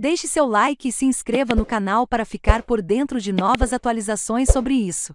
Deixe seu like e se inscreva no canal para ficar por dentro de novas atualizações sobre isso.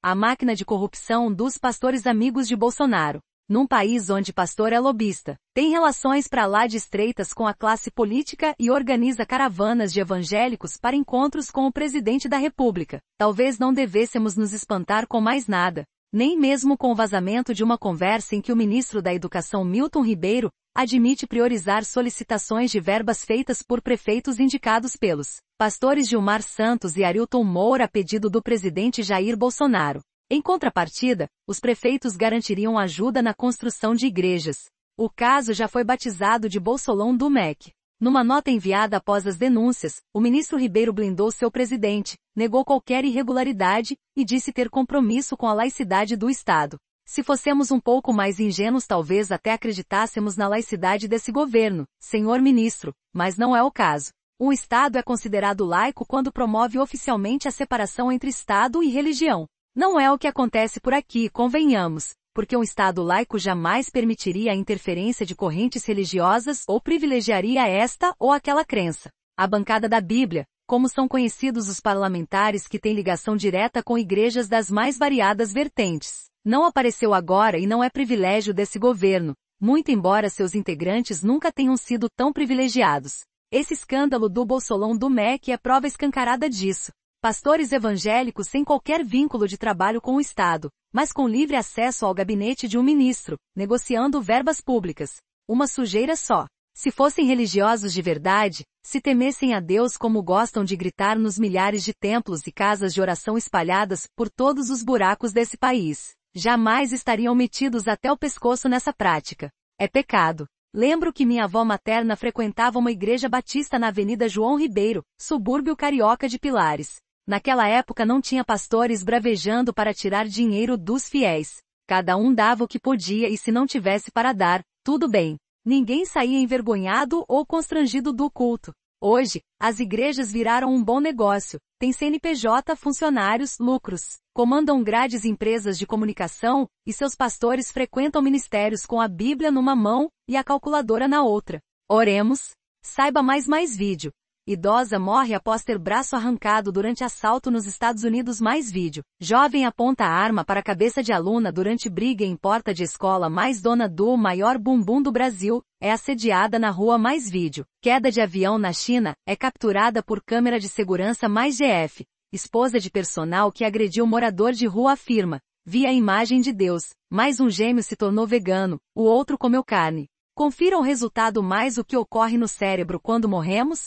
A máquina de corrupção dos pastores amigos de Bolsonaro. Num país onde pastor é lobista, tem relações para lá de estreitas com a classe política e organiza caravanas de evangélicos para encontros com o presidente da república. Talvez não devêssemos nos espantar com mais nada, nem mesmo com o vazamento de uma conversa em que o ministro da Educação Milton Ribeiro admite priorizar solicitações de verbas feitas por prefeitos indicados pelos pastores Gilmar Santos e Arilton Moura a pedido do presidente Jair Bolsonaro. Em contrapartida, os prefeitos garantiriam ajuda na construção de igrejas. O caso já foi batizado de Bolsolão do MEC. Numa nota enviada após as denúncias, o ministro Ribeiro blindou seu presidente, negou qualquer irregularidade e disse ter compromisso com a laicidade do Estado. Se fossemos um pouco mais ingênuos, talvez até acreditássemos na laicidade desse governo, senhor ministro, mas não é o caso. Um Estado é considerado laico quando promove oficialmente a separação entre Estado e religião. Não é o que acontece por aqui, convenhamos porque um Estado laico jamais permitiria a interferência de correntes religiosas ou privilegiaria esta ou aquela crença. A bancada da Bíblia, como são conhecidos os parlamentares que têm ligação direta com igrejas das mais variadas vertentes. Não apareceu agora e não é privilégio desse governo, muito embora seus integrantes nunca tenham sido tão privilegiados. Esse escândalo do Bolsolão do MEC é prova escancarada disso. Pastores evangélicos sem qualquer vínculo de trabalho com o Estado, mas com livre acesso ao gabinete de um ministro, negociando verbas públicas. Uma sujeira só. Se fossem religiosos de verdade, se temessem a Deus como gostam de gritar nos milhares de templos e casas de oração espalhadas por todos os buracos desse país, jamais estariam metidos até o pescoço nessa prática. É pecado. Lembro que minha avó materna frequentava uma igreja batista na Avenida João Ribeiro, subúrbio carioca de Pilares. Naquela época não tinha pastores bravejando para tirar dinheiro dos fiéis. Cada um dava o que podia e se não tivesse para dar, tudo bem. Ninguém saía envergonhado ou constrangido do culto. Hoje, as igrejas viraram um bom negócio. Tem CNPJ, funcionários, lucros. Comandam grades empresas de comunicação, e seus pastores frequentam ministérios com a Bíblia numa mão e a calculadora na outra. Oremos. Saiba mais mais vídeo. Idosa morre após ter braço arrancado durante assalto nos Estados Unidos mais vídeo. Jovem aponta arma para cabeça de aluna durante briga em porta de escola mais dona do maior bumbum do Brasil, é assediada na rua mais vídeo. Queda de avião na China, é capturada por câmera de segurança mais GF. Esposa de personal que agrediu morador de rua afirma, vi a imagem de Deus, mais um gêmeo se tornou vegano, o outro comeu carne. Confira o resultado mais o que ocorre no cérebro quando morremos?